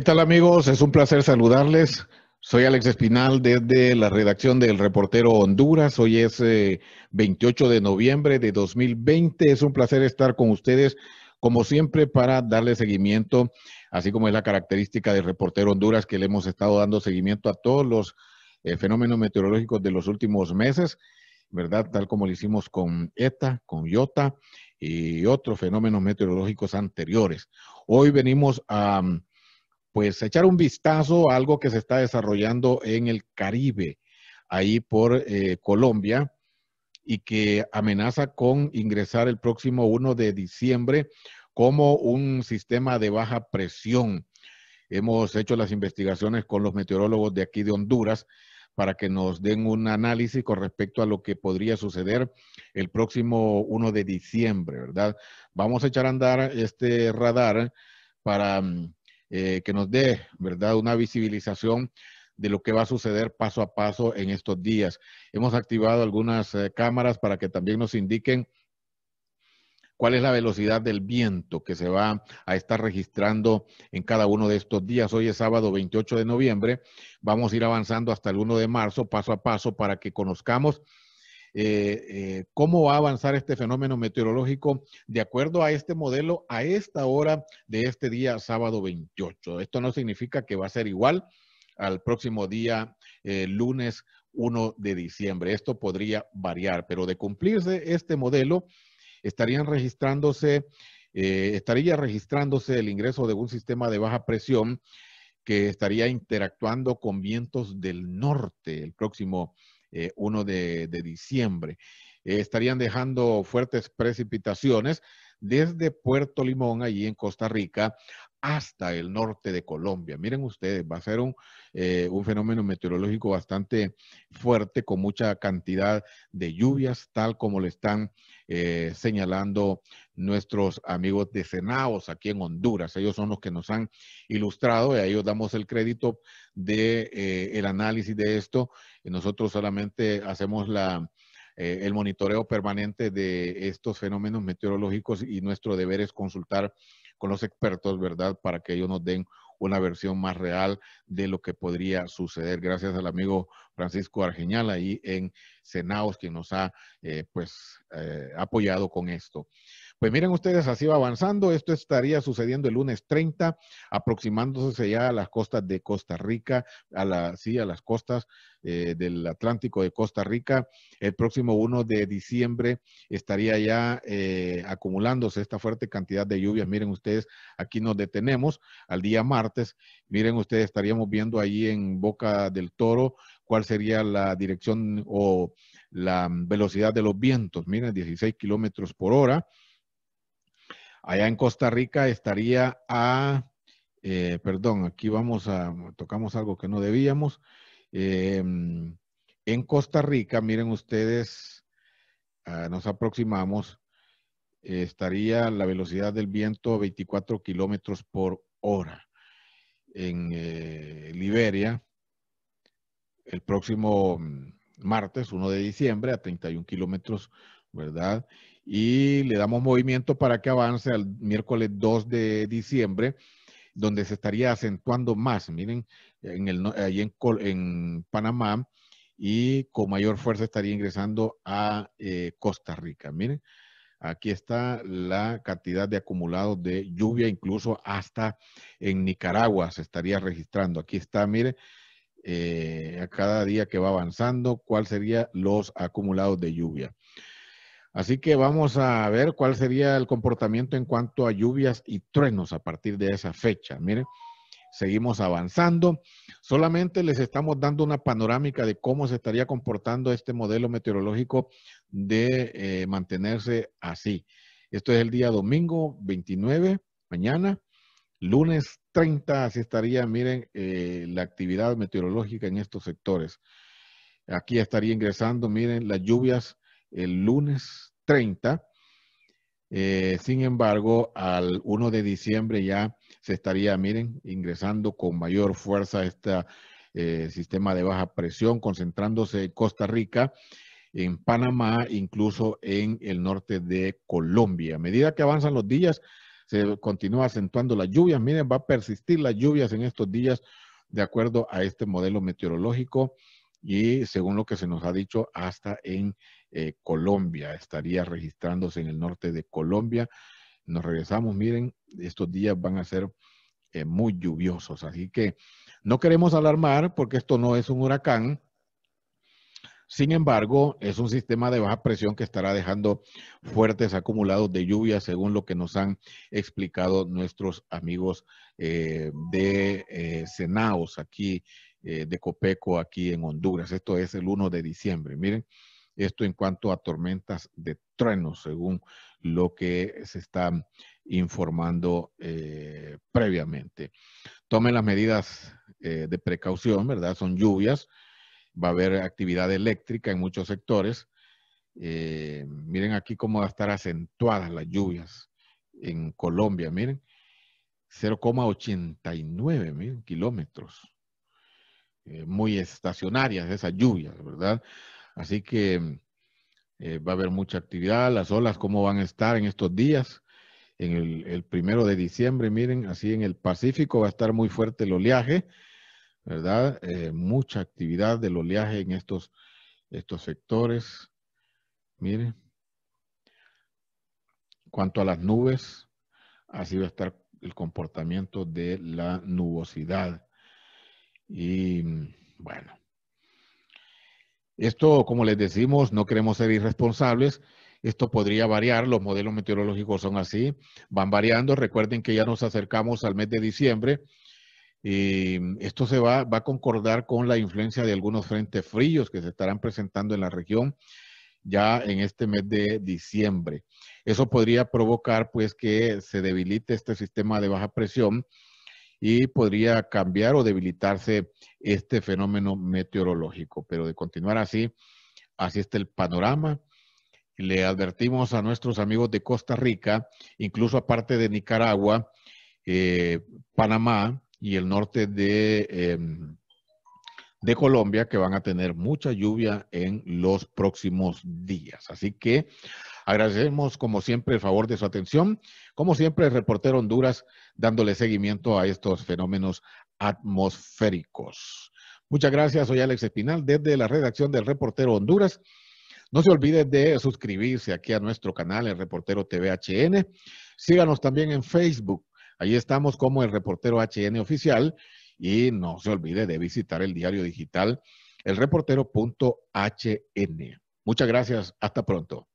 ¿Qué tal amigos? Es un placer saludarles. Soy Alex Espinal desde la redacción del reportero Honduras. Hoy es 28 eh, de noviembre de 2020. Es un placer estar con ustedes, como siempre, para darle seguimiento, así como es la característica del reportero Honduras, que le hemos estado dando seguimiento a todos los eh, fenómenos meteorológicos de los últimos meses, ¿verdad? Tal como lo hicimos con ETA, con IOTA y otros fenómenos meteorológicos anteriores. Hoy venimos a pues echar un vistazo a algo que se está desarrollando en el Caribe, ahí por eh, Colombia, y que amenaza con ingresar el próximo 1 de diciembre como un sistema de baja presión. Hemos hecho las investigaciones con los meteorólogos de aquí de Honduras para que nos den un análisis con respecto a lo que podría suceder el próximo 1 de diciembre, ¿verdad? Vamos a echar a andar este radar para mm, eh, que nos dé, ¿verdad?, una visibilización de lo que va a suceder paso a paso en estos días. Hemos activado algunas eh, cámaras para que también nos indiquen cuál es la velocidad del viento que se va a estar registrando en cada uno de estos días. Hoy es sábado 28 de noviembre. Vamos a ir avanzando hasta el 1 de marzo, paso a paso, para que conozcamos eh, eh, cómo va a avanzar este fenómeno meteorológico de acuerdo a este modelo a esta hora de este día sábado 28. Esto no significa que va a ser igual al próximo día eh, lunes 1 de diciembre. Esto podría variar, pero de cumplirse este modelo, estarían registrándose, estaría registrándose el ingreso de un sistema de baja presión que estaría interactuando con vientos del norte el próximo 1 eh, de, diciembre. Eh, estarían dejando fuertes precipitaciones desde Puerto Limón, allí en Costa Rica, hasta el norte de Colombia. Miren ustedes, va a ser un, eh, un, fenómeno meteorológico bastante fuerte con mucha cantidad de lluvias, tal como le están eh, señalando nuestros amigos de Senaos aquí en Honduras. Ellos son los que nos han ilustrado y a ellos damos el crédito de eh, el análisis de esto. Nosotros solamente hacemos la, el monitoreo permanente de estos fenómenos meteorológicos y nuestro deber es consultar con los expertos, ¿verdad? Para que ellos nos den una versión más real de lo que podría suceder. Gracias al amigo Francisco Argeñal ahí en Senaos, que nos ha eh, pues eh, apoyado con esto. Pues miren ustedes, así va avanzando. Esto estaría sucediendo el lunes 30, aproximándose ya a las costas de Costa Rica, a sí, a las costas eh, del Atlántico de Costa Rica. El próximo 1 de diciembre estaría ya eh, acumulándose esta fuerte cantidad de lluvias. Miren ustedes, aquí nos detenemos al día martes. Miren ustedes, estaríamos viendo ahí en Boca del Toro cuál sería la dirección o la mm, velocidad de los vientos. Miren, 16 kilómetros por hora. Allá en Costa Rica estaría a, eh, perdón, aquí vamos a, tocamos algo que no debíamos. Em, en Costa Rica, miren ustedes, ah, nos aproximamos, estaría la velocidad del viento 24 kilómetros por hora. En eh, Liberia, el próximo mm, martes, 1 de diciembre, a 31 kilómetros ¿verdad? Y le damos movimiento para que avance al miércoles 2 de diciembre, donde se estaría acentuando más, miren, en el, ahí en, Panamá y con mayor fuerza estaría ingresando a eh, Costa Rica. Miren, aquí está la cantidad de acumulados de lluvia, incluso hasta en Nicaragua se estaría registrando. Aquí está, miren, eh, a cada día que va avanzando, cuál serían los acumulados de lluvia. Así que vamos a ver cuál sería el comportamiento en cuanto a lluvias y truenos a partir de esa fecha. Miren, seguimos avanzando. Solamente les estamos dando una panorámica de cómo se estaría comportando este modelo meteorológico de eh, mantenerse así. Esto es el día domingo 29, mañana. Lunes 30, así estaría, miren, eh, la actividad meteorológica en estos sectores. Aquí estaría ingresando, miren, las lluvias el lunes 30. Eh, sin embargo, al 1 de diciembre ya se estaría, miren, ingresando con mayor fuerza este sistema de baja presión, concentrándose en Costa Rica, en Panamá, incluso en el norte de Colombia. A medida que avanzan los días, se continúa acentuando las lluvias. Miren, va a persistir las lluvias en estos días de acuerdo a este modelo meteorológico y según lo que se nos ha dicho, hasta en eh, Colombia, estaría registrándose en el norte de Colombia. Nos regresamos, miren, estos días van a ser eh, muy lluviosos, así que no queremos alarmar porque esto no es un huracán. Sin embargo, es un sistema de baja presión que estará dejando fuertes acumulados de lluvia, según lo que nos han explicado nuestros amigos eh, de Senaos aquí eh, de Copeco aquí en Honduras. Esto es el 1 de diciembre. Miren, esto en cuanto a tormentas de truenos, según lo que se está informando eh, previamente. Tomen las medidas eh, de precaución, ¿verdad? Son lluvias, va a haber actividad eléctrica en muchos sectores. miren aquí cómo va a estar acentuadas las lluvias en Colombia, miren, 0,89 mil kilómetros eh, muy estacionarias, esas lluvias, ¿verdad? Así que mm, eh, va a haber mucha actividad, las olas, cómo van a estar en estos días. En el, primero de diciembre, miren, así en el Pacífico va a estar muy fuerte el oleaje, ¿verdad? Eh, mucha actividad del oleaje en estos, estos sectores. Miren. Cuanto a las nubes, así va a estar el comportamiento de la nubosidad. Y bueno, esto, como les decimos, no queremos ser irresponsables. Esto podría variar, los modelos meteorológicos son así, van variando. Recuerden que ya nos acercamos al mes de diciembre y esto se va, va a concordar con la influencia de algunos frentes fríos que se estarán presentando en la región ya en este mes de diciembre. Eso podría provocar pues que se debilite este sistema de baja presión y podría cambiar o debilitarse este fenómeno meteorológico. Pero de continuar así, así está el panorama. Le advertimos a nuestros amigos de Costa Rica, incluso aparte de Nicaragua, eh, Panamá y el norte de, em, de Colombia, que van a tener mucha lluvia en los próximos días. Así que Agradecemos, como siempre, el favor de su atención. Como siempre, el reportero Honduras dándole seguimiento a estos fenómenos atmosféricos. Muchas gracias, soy Alex Espinal desde la redacción del Reportero Honduras. No se olvide de suscribirse aquí a nuestro canal, el Reportero TVHN. Síganos también en Facebook. Ahí estamos como el Reportero HN Oficial. Y no se olvide de visitar el diario digital elreportero.hn. Muchas gracias. Hasta pronto.